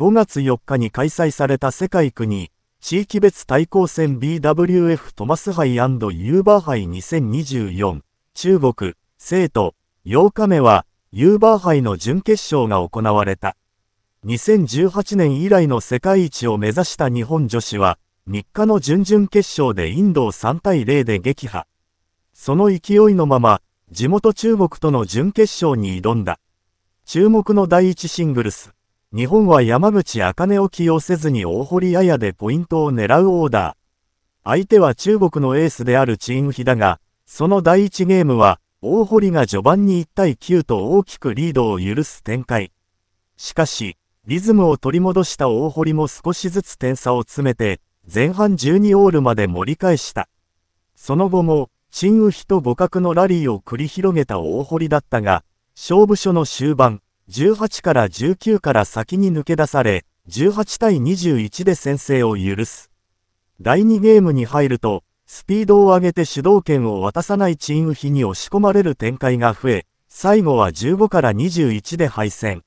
5月4日に開催された世界国地域別対抗戦 BWF トマス杯ユーバー杯2024中国生徒8日目はユーバー杯の準決勝が行われた2018年以来の世界一を目指した日本女子は3日の準々決勝でインドを3対0で撃破その勢いのまま地元中国との準決勝に挑んだ注目の第1シングルス日本は山口茜を起用せずに大堀彩でポイントを狙うオーダー。相手は中国のエースであるチームヒだが、その第1ゲームは、大堀が序盤に1対9と大きくリードを許す展開。しかし、リズムを取り戻した大堀も少しずつ点差を詰めて、前半12オールまで盛り返した。その後も、チンウヒと互角のラリーを繰り広げた大堀だったが、勝負所の終盤、18から19から先に抜け出され、18対21で先制を許す。第2ゲームに入ると、スピードを上げて主導権を渡さないチーム比に押し込まれる展開が増え、最後は15から21で敗戦。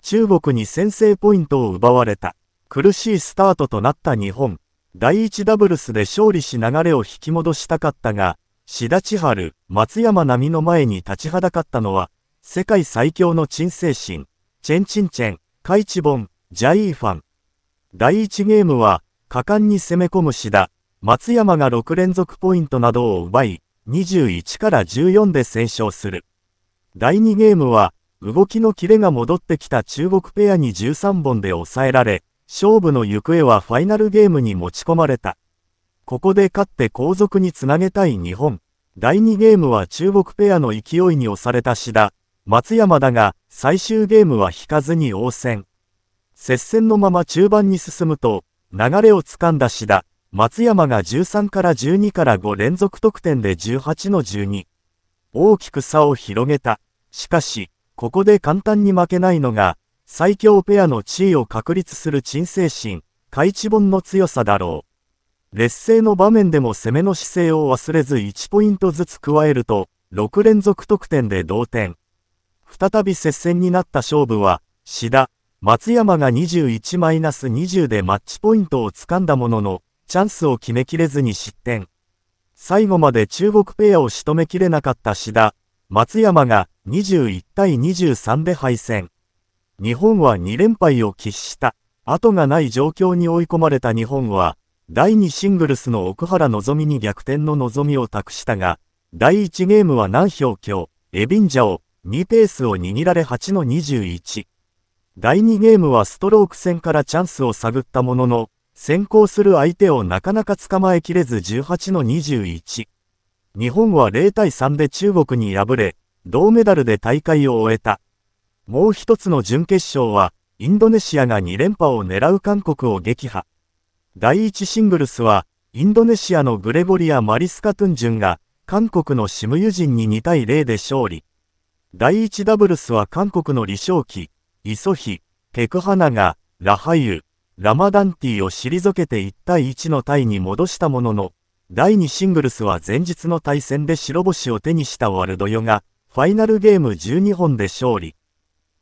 中国に先制ポイントを奪われた。苦しいスタートとなった日本。第1ダブルスで勝利し流れを引き戻したかったが、志田千春、松山並みの前に立ちはだかったのは、世界最強の鎮静神、チェンチンチェン、カイチボン、ジャイーファン。第1ゲームは、果敢に攻め込む志田、松山が6連続ポイントなどを奪い、21から14で戦勝する。第2ゲームは、動きのキレが戻ってきた中国ペアに13本で抑えられ、勝負の行方はファイナルゲームに持ち込まれた。ここで勝って後続につなげたい日本。第2ゲームは中国ペアの勢いに押された志田、松山だが、最終ゲームは引かずに応戦。接戦のまま中盤に進むと、流れをつかんだ志田、松山が13から12から5連続得点で18の12。大きく差を広げた。しかし、ここで簡単に負けないのが、最強ペアの地位を確立する鎮静心、海智本の強さだろう。劣勢の場面でも攻めの姿勢を忘れず1ポイントずつ加えると、6連続得点で同点。再び接戦になった勝負は、志田、松山が21-20でマッチポイントを掴んだものの、チャンスを決めきれずに失点。最後まで中国ペアを仕留めきれなかった志田、松山が21対23で敗戦。日本は2連敗を喫した。後がない状況に追い込まれた日本は、第2シングルスの奥原望みに逆転の望みを託したが、第1ゲームは南氷強、エビンジャオ、2ペースを握られ8の21。第2ゲームはストローク戦からチャンスを探ったものの、先行する相手をなかなか捕まえきれず18の21。日本は0対3で中国に敗れ、銅メダルで大会を終えた。もう一つの準決勝は、インドネシアが2連覇を狙う韓国を撃破。第1シングルスは、インドネシアのグレゴリア・マリスカ・トゥンジュンが、韓国のシムユジンに2対0で勝利。第1ダブルスは韓国の李承輝、イソヒ、ペクハナが、ラハユ、ラマダンティを退けて1対1のタイに戻したものの、第2シングルスは前日の対戦で白星を手にしたワルドヨが、ファイナルゲーム12本で勝利。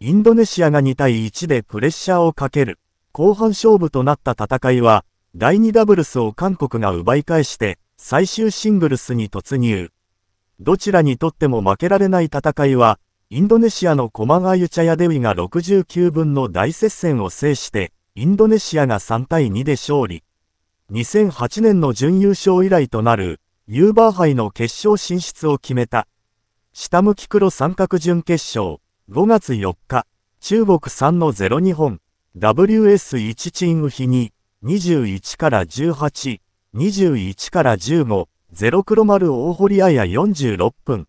インドネシアが2対1でプレッシャーをかける。後半勝負となった戦いは、第2ダブルスを韓国が奪い返して、最終シングルスに突入。どちらにとっても負けられない戦いは、インドネシアのコマガユチャヤデウィが69分の大接戦を制して、インドネシアが3対2で勝利。2008年の準優勝以来となる、ユーバー杯の決勝進出を決めた。下向き黒三角準決勝、5月4日、中国3の0日本、WS1 チーム比に、21から18、21から15、ゼロク黒丸大堀綾46分。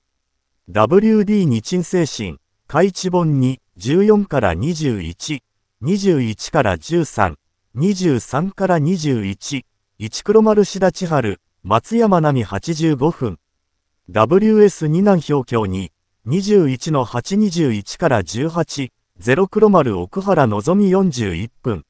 WD 二鎮精神、開地本2、14から21、21から13、23から21、一黒丸志田千春、松山奈美85分。WS 二難表境に、21の821から18、ゼロク黒丸奥原望ぞみ41分。